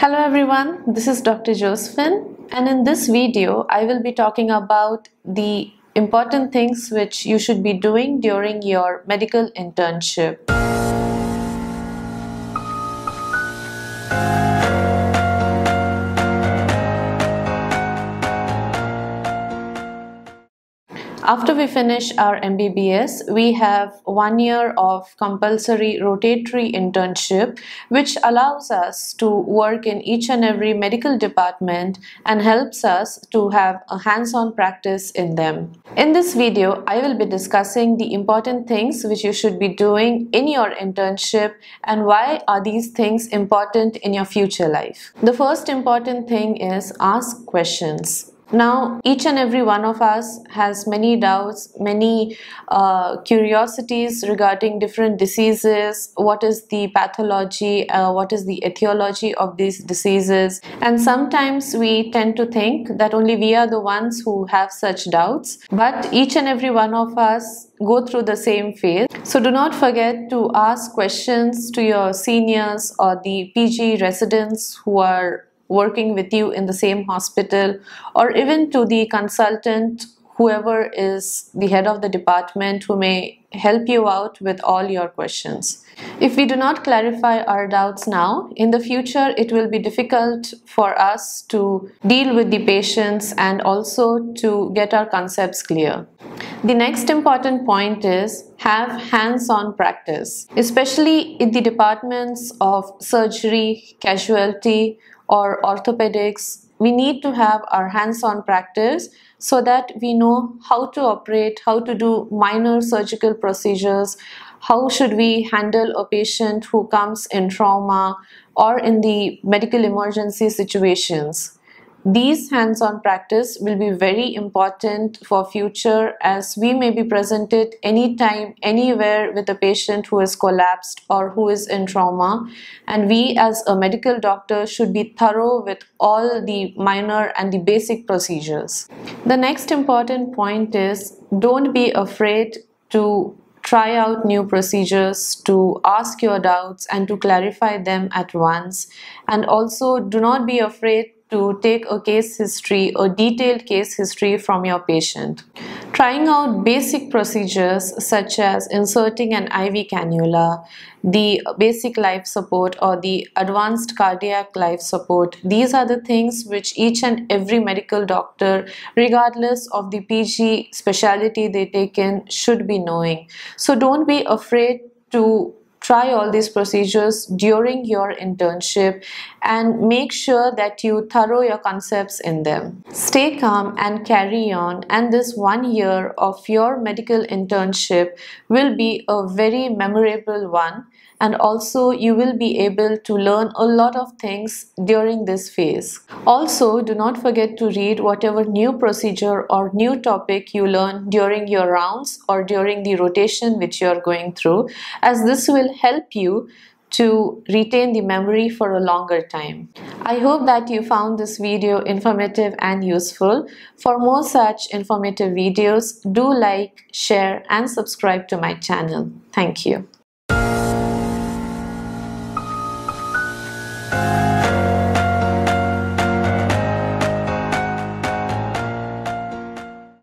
Hello everyone, this is Dr. Josephine and in this video I will be talking about the important things which you should be doing during your medical internship. After we finish our MBBS, we have one year of compulsory rotatory internship, which allows us to work in each and every medical department and helps us to have a hands-on practice in them. In this video, I will be discussing the important things which you should be doing in your internship and why are these things important in your future life. The first important thing is ask questions. Now, each and every one of us has many doubts, many uh, curiosities regarding different diseases, what is the pathology, uh, what is the etiology of these diseases. And sometimes we tend to think that only we are the ones who have such doubts, but each and every one of us go through the same phase. So do not forget to ask questions to your seniors or the PG residents who are working with you in the same hospital or even to the consultant whoever is the head of the department who may help you out with all your questions. If we do not clarify our doubts now, in the future it will be difficult for us to deal with the patients and also to get our concepts clear. The next important point is have hands-on practice, especially in the departments of surgery, casualty, or orthopedics, we need to have our hands-on practice so that we know how to operate, how to do minor surgical procedures, how should we handle a patient who comes in trauma or in the medical emergency situations. These hands-on practice will be very important for future as we may be presented anytime, anywhere with a patient who is collapsed or who is in trauma and we as a medical doctor should be thorough with all the minor and the basic procedures. The next important point is don't be afraid to try out new procedures, to ask your doubts and to clarify them at once. And also do not be afraid to take a case history, a detailed case history from your patient. Trying out basic procedures such as inserting an IV cannula, the basic life support or the advanced cardiac life support. These are the things which each and every medical doctor, regardless of the PG specialty they take in, should be knowing. So don't be afraid to try all these procedures during your internship and make sure that you thorough your concepts in them. Stay calm and carry on and this one year of your medical internship will be a very memorable one and also you will be able to learn a lot of things during this phase. Also do not forget to read whatever new procedure or new topic you learn during your rounds or during the rotation which you are going through as this will help you to retain the memory for a longer time. I hope that you found this video informative and useful. For more such informative videos, do like, share and subscribe to my channel. Thank you.